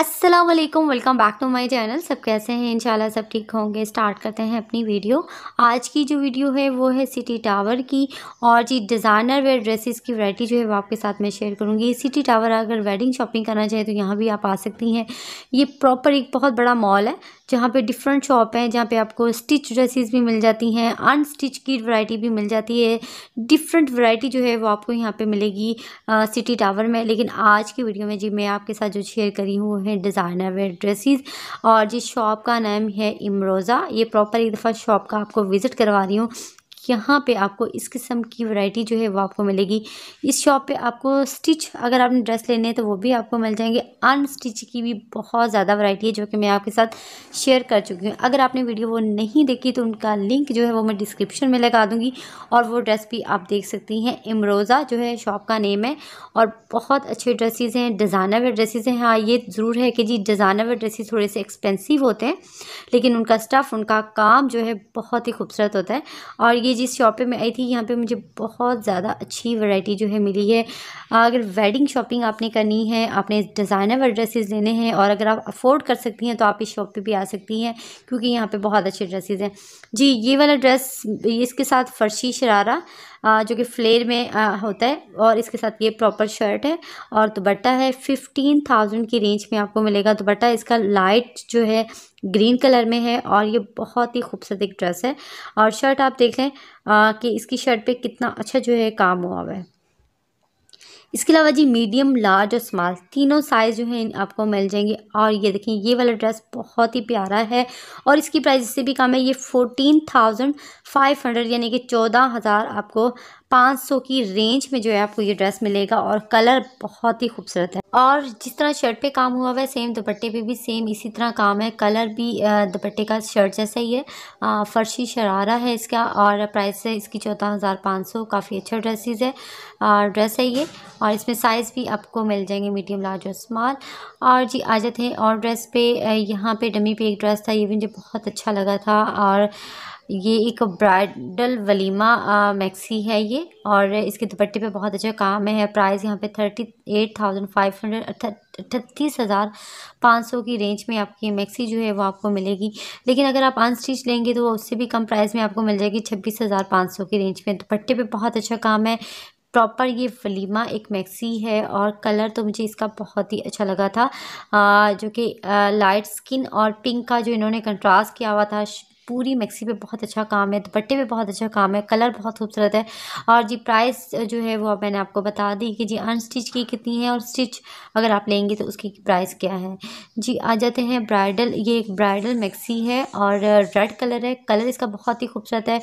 अस्सलाम वालेकुम welcome back to my channel सब कैसे हैं इंशाल्लाह सब ठीक होंगे स्टार्ट करते हैं अपनी वीडियो आज की जो वीडियो है वो है सिटी टावर की और जी डिज़ाइनर वेयर ड्रेसेस की वैरायटी जो है वो आपके साथ मैं शेयर करूंगी सिटी टावर अगर वेडिंग शॉपिंग करना चाहे तो यहाँ भी आप आ सकती हैं ये प्रॉपर एक बहुत बड़ा मॉल है जहाँ पे डिफरेंट शॉप हैं जहाँ पे आपको स्टिच ड्रेसेस भी मिल जाती हैं अनस्टिच की वैरायटी भी मिल जाती है डिफरेंट वैरायटी जो है वो आपको यहाँ पे मिलेगी सिटी टावर में लेकिन आज की वीडियो में जी मैं आपके साथ जो शेयर करी हूँ हैं डिज़ाइनर वेयर ड्रेसिस और जिस शॉप का नाम है इमरोज़ा ये प्रॉपर एक दफ़ा शॉप का आपको विज़िट करवा रही हूँ यहाँ पे आपको इस किस्म की वैरायटी जो है वो आपको मिलेगी इस शॉप पे आपको स्टिच अगर आपने ड्रेस लेने हैं तो वो भी आपको मिल जाएंगे अनस्टिच की भी बहुत ज़्यादा वैरायटी है जो कि मैं आपके साथ शेयर कर चुकी हूँ अगर आपने वीडियो वो नहीं देखी तो उनका लिंक जो है वो मैं डिस्क्रिप्शन में लगा दूँगी और वो ड्रेस भी आप देख सकती हैं इमरोज़ा जो है शॉप का नेम है और बहुत अच्छे ड्रेसेज हैं डिज़ाइनर ड्रेसेज हैं हाँ ये ज़रूर है कि जी डिज़ाइनर ड्रेसेज थोड़े से एक्सपेंसिव होते हैं लेकिन उनका स्टफ़ उनका काम जो है बहुत ही खूबसूरत होता है और ये ये जिस शॉप पे मैं आई थी यहाँ पे मुझे बहुत ज़्यादा अच्छी वैरायटी जो है मिली है अगर वेडिंग शॉपिंग आपने करनी है आपने डिज़ाइनर वाले ड्रेसेस लेने हैं और अगर आप अफोर्ड कर सकती हैं तो आप इस शॉप पर भी आ सकती हैं क्योंकि यहाँ पर बहुत अच्छे ड्रेसेज हैं जी ये वाला ड्रेस इसके साथ फर्शी शरारा जो कि फ्लेयर में होता है और इसके साथ ये प्रॉपर शर्ट है और दुपट्टा है फिफ्टीन थाउजेंड की रेंज में आपको मिलेगा दुपट्टा इसका लाइट जो है ग्रीन कलर में है और ये बहुत ही खूबसूरत एक ड्रेस है और शर्ट आप देख लें कि इसकी शर्ट पर कितना अच्छा जो है काम हुआ हुआ है इसके अलावा जी मीडियम लार्ज और स्मॉल तीनों साइज़ जो है आपको मिल जाएंगे और ये देखें ये वाला ड्रेस बहुत ही प्यारा है और इसकी प्राइस इससे भी कम है ये फोर्टीन थाउजेंड फाइव हंड्रेड यानी कि चौदह हज़ार आपको 500 की रेंज में जो है आपको ये ड्रेस मिलेगा और कलर बहुत ही खूबसूरत है और जिस तरह शर्ट पे काम हुआ हुआ है सेम दुपट्टे पे भी सेम इसी तरह काम है कलर भी दुपट्टे का शर्ट जैसा ही है फर्शी शरारा है इसका और प्राइस है इसकी चौदह हज़ार पाँच सौ काफ़ी अच्छा ड्रेसेस है और ड्रेस है ये और इसमें साइज़ भी आपको मिल जाएंगे मीडियम लार्ज और स्मॉल और जी आ जाते हैं और ड्रेस पे यहाँ पे डमी पे एक ड्रेस था ये भी मुझे बहुत अच्छा लगा था और ये एक ब्राइडल वलीमा आ, मैक्सी है ये और इसके दुपट्टे पे बहुत अच्छा काम है प्राइस यहाँ पे thirty eight thousand five hundred अठतीस हज़ार पाँच सौ की रेंज में आपकी मैक्सी जो है वो आपको मिलेगी लेकिन अगर आप अनस्टिच लेंगे तो उससे भी कम प्राइस में आपको मिल जाएगी छब्बीस हज़ार पाँच सौ की रेंज में दुपट्टे पर बहुत अच्छा काम है प्रॉपर ये वलीमा एक मैक्सी है और कलर तो मुझे इसका बहुत ही अच्छा लगा था आ, जो कि लाइट स्किन और पिंक का जो इन्होंने कंट्रास्ट किया हुआ था पूरी मैक्सी पे बहुत अच्छा काम है दुपट्टे पे बहुत अच्छा काम है कलर बहुत खूबसूरत है और जी प्राइस जो है वो मैंने आपको बता दी कि जी अनस्टिच की कितनी है और स्टिच अगर आप लेंगे तो उसकी प्राइस क्या है जी आ जाते हैं ब्राइडल ये एक ब्राइडल मैक्सी है और रेड कलर है कलर इसका बहुत ही खूबसूरत है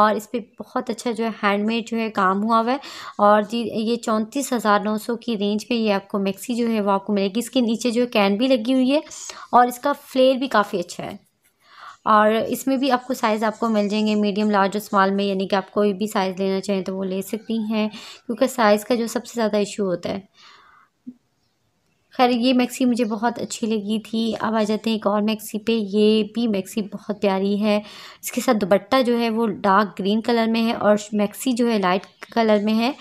और इस पर बहुत अच्छा जो है हैंडमेड जो है काम हुआ हुआ है और जी ये चौंतीस हज़ार नौ सौ की रेंज पर यह आपको मैक्सी जो है वो आपको मिलेगी इसके नीचे जो है कैन भी लगी हुई है और इसका फ्लेयर भी काफ़ी अच्छा है और इसमें भी आपको साइज़ आपको मिल जाएंगे मीडियम लार्ज और स्मॉल में यानी कि आप कोई भी साइज़ लेना चाहें तो वो ले सकती हैं क्योंकि साइज़ का जो सबसे ज़्यादा इशू होता है खैर ये मैक्सी मुझे बहुत अच्छी लगी थी अब आ जाते हैं एक और मैक्सी पे ये भी मैक्सी बहुत प्यारी है इसके साथ दुपट्टा जो है वो डार्क ग्रीन कलर में है और मैक्सी जो है लाइट कलर में है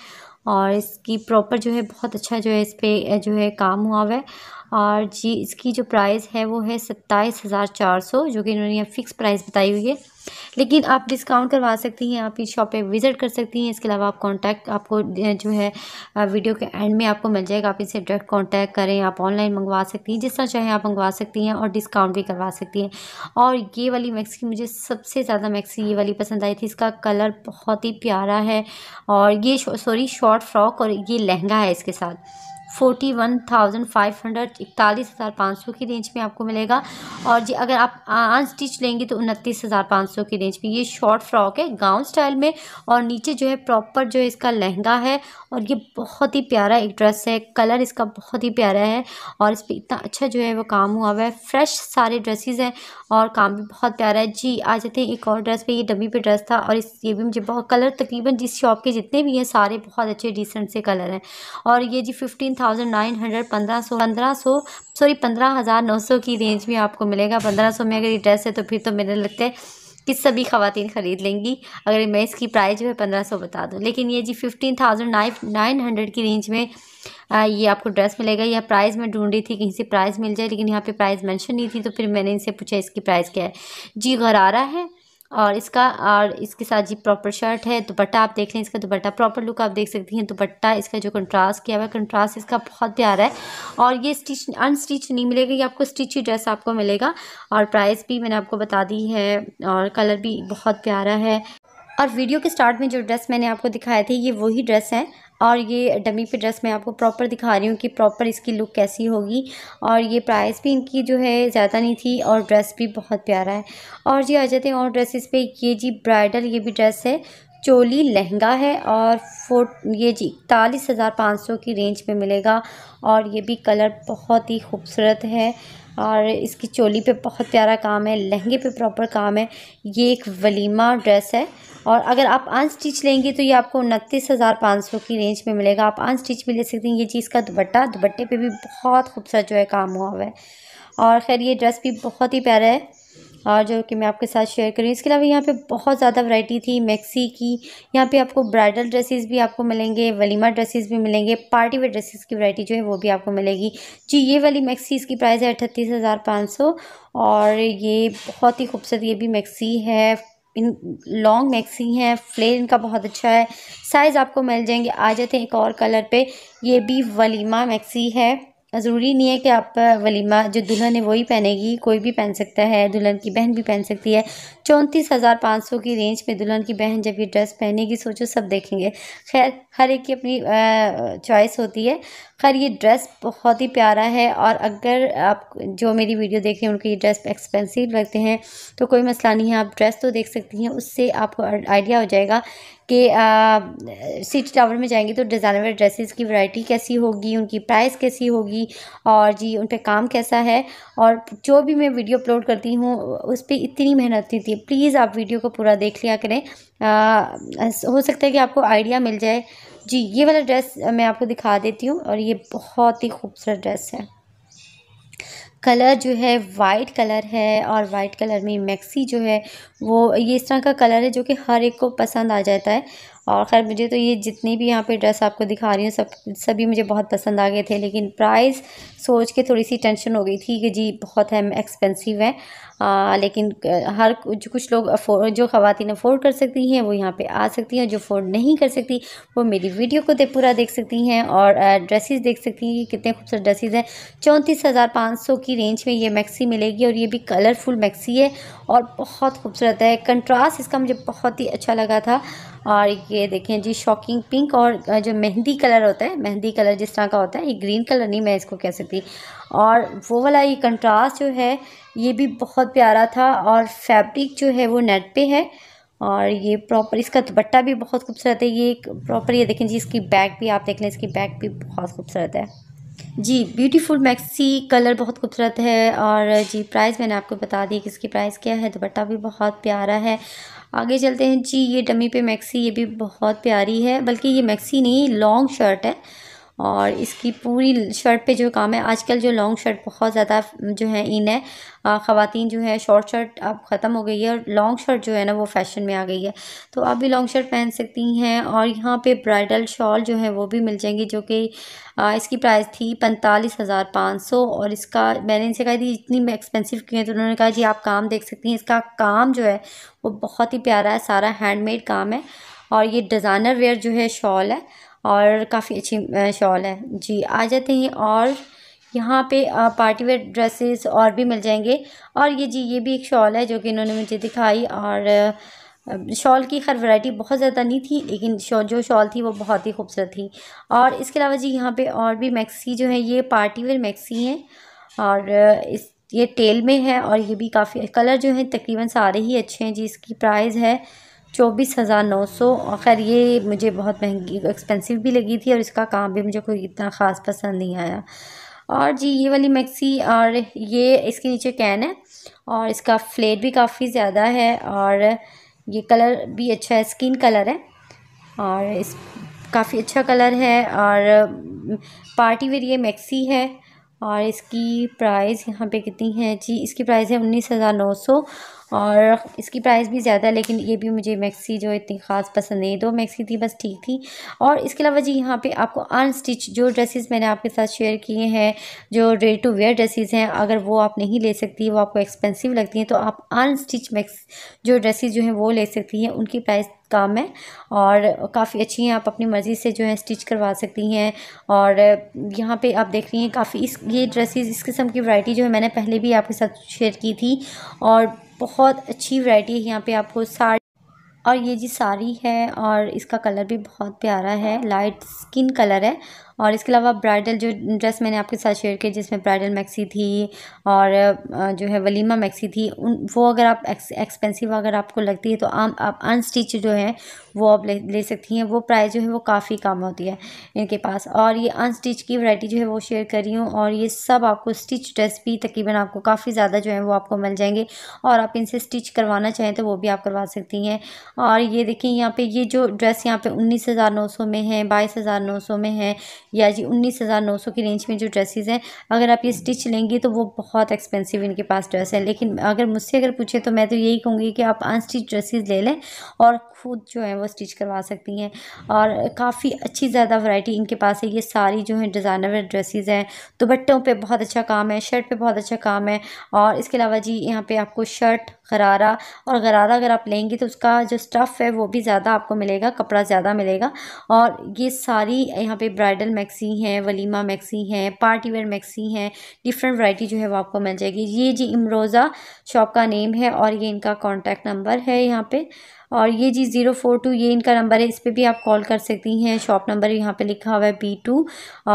और इसकी प्रॉपर जो है बहुत अच्छा जो है इस पर जो है काम हुआ हुआ है और जी इसकी जो प्राइस है वो है सत्ताईस हज़ार चार सौ जो कि इन्होंने फिक्स प्राइस बताई हुई है लेकिन आप डिस्काउंट करवा सकती हैं आप इस शॉप पे विज़िट कर सकती हैं इसके अलावा आप कॉन्टैक्ट आपको जो है वीडियो के एंड में आपको मिल जाएगा आप इसे डायरेक्ट कॉन्टैक्ट करें आप ऑनलाइन मंगवा सकती हैं जिस तरह चाहें आप मंगवा सकती हैं और डिस्काउंट भी करवा सकती हैं और ये वाली मैक्सी मुझे सबसे ज़्यादा मैक्सी ये वाली पसंद आई थी इसका कलर बहुत ही प्यारा है और ये सॉरी शॉर्ट फ्रॉक और ये लहंगा है इसके साथ forty one thousand five hundred इकतालीस हज़ार पाँच सौ की रेंज में आपको मिलेगा और जी अगर आप अनस्टिच लेंगे तो उनतीस हज़ार पाँच सौ की रेंज में ये शॉर्ट फ्रॉक है गाउन स्टाइल में और नीचे जो है प्रॉपर जो इसका लहंगा है और ये बहुत ही प्यारा एक ड्रेस है कलर इसका बहुत ही प्यारा है और इस पर इतना अच्छा जो है वो काम हुआ हुआ है फ्रेश सारे ड्रेसेस हैं और काम भी बहुत प्यारा है जी आ जाते हैं एक और ड्रेस पर ये डबी पे ड्रेस था और इस ये भी मुझे बहुत कलर तकरीबन जिस शॉप के जितने भी हैं सारे बहुत अच्छे डिसेंट से कलर हैं और ये जी फिफ्टीन थाउजेंड नाइन हंड्रेड पंद्रह सौ पंद्रह सौ सॉरी पंद्रह हज़ार नौ सौ की रेंज में आपको मिलेगा पंद्रह सौ में अगर ये ड्रेस है तो फिर तो मेरे लगता है कि सभी खातन ख़रीद लेंगी अगर मैं इसकी प्राइस जो है पंद्रह सौ बता दूँ लेकिन ये जी fifteen thousand nine nine hundred की रेंज में आ, ये आपको ड्रेस मिलेगा यह प्राइस मैं ढूंढ रही थी कहीं से प्राइस मिल जाए लेकिन यहाँ पे प्राइस मेंशन नहीं थी तो फिर मैंने इनसे पूछा इसकी प्राइस क्या है जी गरारा है और इसका और इसके साथ जी प्रॉपर शर्ट है दुपट्टा आप देख लें इसका दुपट्टा प्रॉपर लुक आप देख सकती हैं दुपट्टा इसका जो कंट्रास्ट किया हुआ है कंट्रास्ट इसका बहुत प्यारा है और ये स्टिच अनस्टिच नहीं मिलेगा ये आपको स्टिची ड्रेस आपको मिलेगा और प्राइस भी मैंने आपको बता दी है और कलर भी बहुत प्यारा है और वीडियो के स्टार्ट में जो ड्रेस मैंने आपको दिखाए थे ये वही ड्रेस है और ये डमी पे ड्रेस मैं आपको प्रॉपर दिखा रही हूँ कि प्रॉपर इसकी लुक कैसी होगी और ये प्राइस भी इनकी जो है ज़्यादा नहीं थी और ड्रेस भी बहुत प्यारा है और जी आ जाते हैं और ड्रेसेस पे ये जी ब्राइडल ये भी ड्रेस है चोली लहंगा है और फोट ये जी इकतालीस हज़ार पाँच सौ की रेंज में मिलेगा और ये भी कलर बहुत ही खूबसूरत है और इसकी चोली पे बहुत प्यारा काम है लहंगे पे प्रॉपर काम है ये एक वलीमा ड्रेस है और अगर आप अनस्टिच लेंगे तो ये आपको उनतीस हज़ार पाँच सौ की रेंज में मिलेगा आप स्टिच भी ले सकते हैं ये चीज़ का दुपट्टा दुपट्टे पे भी बहुत खूबसूरत जो है काम हुआ हुआ है और खैर ये ड्रेस भी बहुत ही प्यारा है और जो कि मैं आपके साथ शेयर करी इसके अलावा यहाँ पे बहुत ज़्यादा वैरायटी थी मैक्सी की यहाँ पे आपको ब्राइडल ड्रेसेस भी आपको मिलेंगे वलीमा ड्रेसेस भी मिलेंगे पार्टी वेयर ड्रेसेस की वैरायटी जो है वो भी आपको मिलेगी जी ये वाली मैक्सी इसकी प्राइस है अठतीस हज़ार पाँच सौ और ये बहुत ही खूबसूरत ये भी मैक्सी है इन लॉन्ग मैक्सी हैं फ्लेयर इनका बहुत अच्छा है साइज़ आपको मिल जाएंगे आ जाते हैं एक और कलर पर ये भी वलीमा मैक्सी है ज़रूरी नहीं है कि आप वलीमा जो दुल्हन है वही पहनेगी कोई भी पहन सकता है दुल्हन की बहन भी पहन सकती है चौंतीस हज़ार पाँच सौ की रेंज में दुल्हन की बहन जब ये ड्रेस पहनेगी सोचो सब देखेंगे खैर हर एक की अपनी चॉइस होती है खैर ये ड्रेस बहुत ही प्यारा है और अगर आप जो मेरी वीडियो देख रहे हैं उनको ये ड्रेस एक्सपेंसिव लगते हैं तो कोई मसला नहीं है आप ड्रेस तो देख सकती हैं उससे आपको आइडिया हो जाएगा कि सिटी टावर में जाएंगे तो डिज़ाइनर ड्रेसेस की वैरायटी कैसी होगी उनकी प्राइस कैसी होगी और जी उन पर काम कैसा है और जो भी मैं वीडियो अपलोड करती हूँ उस पर इतनी मेहनत नहीं थी प्लीज़ आप वीडियो को पूरा देख लिया करें आ, हो सकता है कि आपको आइडिया मिल जाए जी ये वाला ड्रेस मैं आपको दिखा देती हूँ और ये बहुत ही खूबसूरत ड्रेस है कलर जो है वाइट कलर है और वाइट कलर में मैक्सी जो है वो ये इस तरह का कलर है जो कि हर एक को पसंद आ जाता है और खैर मुझे तो ये जितनी भी यहाँ पे ड्रेस आपको दिखा रही हूँ सब सभी मुझे बहुत पसंद आ गए थे लेकिन प्राइस सोच के थोड़ी सी टेंशन हो गई थी कि जी बहुत है एक्सपेंसिव है लेकिन हर जो कुछ लोग अफोर्ड जो खातन अफोर्ड कर सकती हैं वो यहाँ पे आ सकती हैं जो अफोर्ड नहीं कर सकती वो मेरी वीडियो को दे पूरा देख सकती हैं और ड्रेसेस देख सकती हैं कितने खूबसूरत ड्रेसेस हैं चौंतीस हज़ार पाँच सौ की रेंज में ये मैक्सी मिलेगी और ये भी कलरफुल मैक्सी है और बहुत खूबसूरत है कंट्रास्ट इसका मुझे बहुत ही अच्छा लगा था और ये देखें जी शॉकिंग पिंक और जो मेहंदी कलर होता है मेहंदी कलर जिस तरह का होता है ये ग्रीन कलर नहीं मैं इसको कह सकती और वो वाला ये कंट्रास्ट जो है ये भी बहुत प्यारा था और फैब्रिक जो है वो नेट पे है और ये प्रॉपर इसका दुपट्टा भी बहुत खूबसूरत है ये एक प्रॉपर ये देखें जी इसकी बैग भी आप देख लें इसकी बैग भी बहुत खूबसूरत है जी ब्यूटीफुल मैक्सी कलर बहुत खूबसूरत है और जी प्राइस मैंने आपको बता दी कि इसकी प्राइस क्या है दुपट्टा भी बहुत प्यारा है आगे चलते हैं जी ये डमी पे मैक्सी ये भी बहुत प्यारी है बल्कि ये मैक्सी नहीं लॉन्ग शर्ट है और इसकी पूरी शर्ट पे जो काम है आजकल जो लॉन्ग शर्ट बहुत ज़्यादा जो है इन है ख़वातीन जो है शॉर्ट शर्ट अब ख़त्म हो गई है और लॉन्ग शर्ट जो है ना वो फ़ैशन में आ गई है तो आप भी लॉन्ग शर्ट पहन सकती हैं और यहाँ पे ब्राइडल शॉल जो है वो भी मिल जाएंगी जो कि इसकी प्राइस थी पैंतालीस हज़ार पाँच सौ और इसका मैंने इनसे कहा थी इतनी एक्सपेंसिव क्यों है तो उन्होंने कहा जी आप काम देख सकती हैं इसका काम जो है वो बहुत ही प्यारा है सारा हैंडमेड काम है और ये डिज़ाइनर वेयर जो है शॉल है और काफ़ी अच्छी शॉल है जी आ जाते हैं और यहाँ पे पार्टी वेयर ड्रेसेस और भी मिल जाएंगे और ये जी ये भी एक शॉल है जो कि इन्होंने मुझे दिखाई और शॉल की खैर वैरायटी बहुत ज़्यादा नहीं थी लेकिन जो शॉल थी वो बहुत ही खूबसूरत थी और इसके अलावा जी यहाँ पे और भी मैक्सी जो है ये पार्टी वेयर मैक्सी हैं और इस ये टेल में है और ये भी काफ़ी कलर जो है तकरीबन सारे ही अच्छे हैं जी इसकी प्राइज़ है चौबीस हज़ार नौ सौ और खैर ये मुझे बहुत महंगी एक्सपेंसिव भी लगी थी और इसका काम भी मुझे कोई इतना ख़ास पसंद नहीं आया और जी ये वाली मैक्सी और ये इसके नीचे कैन है और इसका फ्लेट भी काफ़ी ज़्यादा है और ये कलर भी अच्छा है स्किन कलर है और इस काफ़ी अच्छा कलर है और पार्टी वेयर ये मैक्सी है और इसकी प्राइस यहाँ पे कितनी है जी इसकी प्राइस है उन्नीस हज़ार नौ सौ और इसकी प्राइस भी ज़्यादा लेकिन ये भी मुझे मैक्सी जो इतनी ख़ास पसंद नहीं दो तो मैक्सी थी बस ठीक थी और इसके अलावा जी यहाँ पे आपको अनस्टिच जो ड्रेसेस मैंने आपके साथ शेयर किए हैं जो रेडी टू वेयर ड्रेसेस हैं अगर वो आप नहीं ले सकती वो आपको एक्सपेंसिव लगती हैं तो आप अनस्टिच मैक्स जो ड्रेसेज जो हैं वो ले सकती हैं उनकी प्राइस काम है और काफ़ी अच्छी हैं आप अपनी मर्ज़ी से जो है स्टिच करवा सकती हैं और यहाँ पे आप देख रही हैं काफ़ी इस ये ड्रेसेस इस किस्म की वैरायटी जो है मैंने पहले भी आपके साथ शेयर की थी और बहुत अच्छी वैरायटी है यहाँ पे आपको साड़ी और ये जी साड़ी है और इसका कलर भी बहुत प्यारा है लाइट स्किन कलर है और इसके अलावा ब्राइडल जो ड्रेस मैंने आपके साथ शेयर की जिसमें ब्राइडल मैक्सी थी और जो है वलीमा मैक्सी थी उन वो अगर आप एक्सपेंसिव अगर आपको लगती है तो आम आप अनस्टिच जो है वो आप ले, ले सकती हैं वो प्राइस जो है वो काफ़ी कम होती है इनके पास और ये अनस्टिच की वैरायटी जो है वो शेयर कर रही हूँ और ये सब आपको स्टिच ड्रेस भी तकरीबन आपको काफ़ी ज़्यादा जो है वो आपको मिल जाएंगे और आप इनसे स्टिच करवाना चाहें तो वो भी आप करवा सकती हैं और ये देखिए यहाँ पर ये जो ड्रेस यहाँ पे उन्नीस हज़ार नौ सौ में है बाईस हज़ार नौ सौ में है या जी उन्नीस हज़ार नौ सौ की रेंज में जो ड्रेसेस हैं अगर आप ये स्टिच लेंगी तो वो बहुत एक्सपेंसिव इनके पास ड्रेस है लेकिन अगर मुझसे अगर पूछे तो मैं तो यही कहूँगी कि आप अनस्टिच ड्रेसेस ले लें और खुद जो है वो स्टिच करवा सकती हैं और काफ़ी अच्छी ज़्यादा वैरायटी इनके पास है ये सारी जो है डिज़ाइनर वेयर ड्रेसेस हैं दुपट्टों पर बहुत अच्छा काम है शर्ट पर बहुत अच्छा काम है और इसके अलावा जी यहाँ पर आपको शर्ट गरारा और गरारा अगर आप लेंगे तो उसका जो स्टफ़ है वो भी ज़्यादा आपको मिलेगा कपड़ा ज़्यादा मिलेगा और ये सारी यहाँ पर ब्राइडल मैक्सी हैं वलीमा मैक्सी हैं पार्टी वेयर मैक्सी हैं डिफरेंट वैरायटी जो है वो आपको मिल जाएगी ये जी इमरोज़ा शॉप का नेम है और ये इनका कॉन्टैक्ट नंबर है यहाँ पे और ये जी ज़ीरो फोर टू ये इनका नंबर है इस पर भी आप कॉल कर सकती हैं शॉप नंबर यहाँ पे लिखा हुआ है बी टू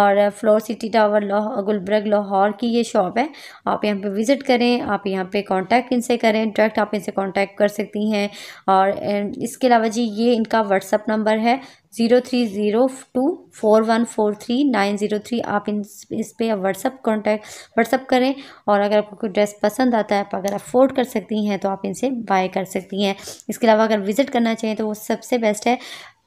और floor City Tower Lahore Gulberg Lahore की ये शॉप है आप यहाँ पे विज़िट करें आप यहाँ पे कांटेक्ट इनसे करें डायरेक्ट आप इनसे कांटेक्ट कर सकती हैं और इसके अलावा जी ये इनका व्हाट्सअप नंबर है zero three zero two four one four three nine zero three आप इन इस पर व्हाट्सअप कॉन्टैक्ट व्हाट्सअप करें और अगर आपको कोई ड्रेस पसंद आता है आप अगर अफोर्ड कर सकती हैं तो आप इनसे बाय कर सकती हैं इसके अलावा अगर विज़िट करना चाहिए तो वो सबसे बेस्ट है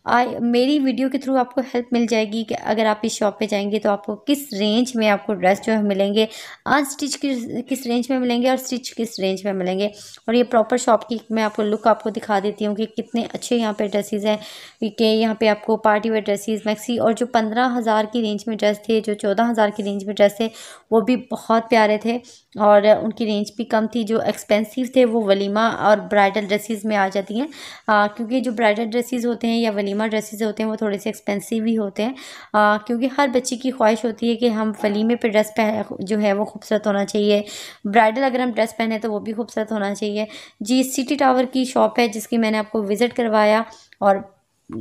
आ, मेरी वीडियो के थ्रू आपको हेल्प मिल जाएगी कि अगर आप इस शॉप पे जाएंगे तो आपको किस रेंज में आपको ड्रेस जो है मिलेंगे अनस्टिच किस किस रेंज में मिलेंगे और स्टिच किस रेंज में मिलेंगे और ये प्रॉपर शॉप की मैं आपको लुक आपको दिखा देती हूँ कि कितने अच्छे यहाँ पे ड्रेसेस हैं कि यहाँ पे आपको पार्टी वेयर ड्रेसेस मैक्सी और जो पंद्रह हज़ार की रेंज में ड्रेस थे जो चौदह हज़ार की रेंज में ड्रेस थे वो भी बहुत प्यारे थे और उनकी रेंज भी कम थी जो एक्सपेंसिव थे वो वलीमा और ब्राइडल ड्रेसिस में आ जाती हैं क्योंकि जो ब्राइडल ड्रेसिस होते हैं या वलीमा वलीमा ड्रेसेस होते हैं वो थोड़े से एक्सपेंसिव भी होते हैं आ, क्योंकि हर बच्चे की ख्वाहिश होती है कि हम वलीमे पे ड्रेस पह जो है वो खूबसूरत होना चाहिए ब्राइडल अगर हम ड्रेस पहने तो वो भी खूबसूरत होना चाहिए जी सिटी टावर की शॉप है जिसकी मैंने आपको विज़िट करवाया और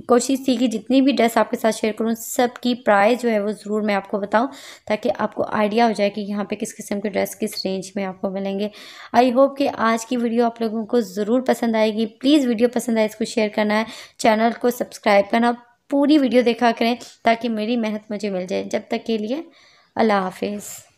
कोशिश थी कि जितनी भी ड्रेस आपके साथ शेयर करूँ सबकी प्राइस जो है वो ज़रूर मैं आपको बताऊँ ताकि आपको आइडिया हो जाए कि यहाँ पे किस किस्म के ड्रेस किस रेंज में आपको मिलेंगे आई होप कि आज की वीडियो आप लोगों को ज़रूर पसंद आएगी प्लीज़ वीडियो पसंद आए इसको शेयर करना है चैनल को सब्सक्राइब करना पूरी वीडियो देखा करें ताकि मेरी मेहनत मुझे मिल जाए जब तक के लिए अल्लाह हाफिज़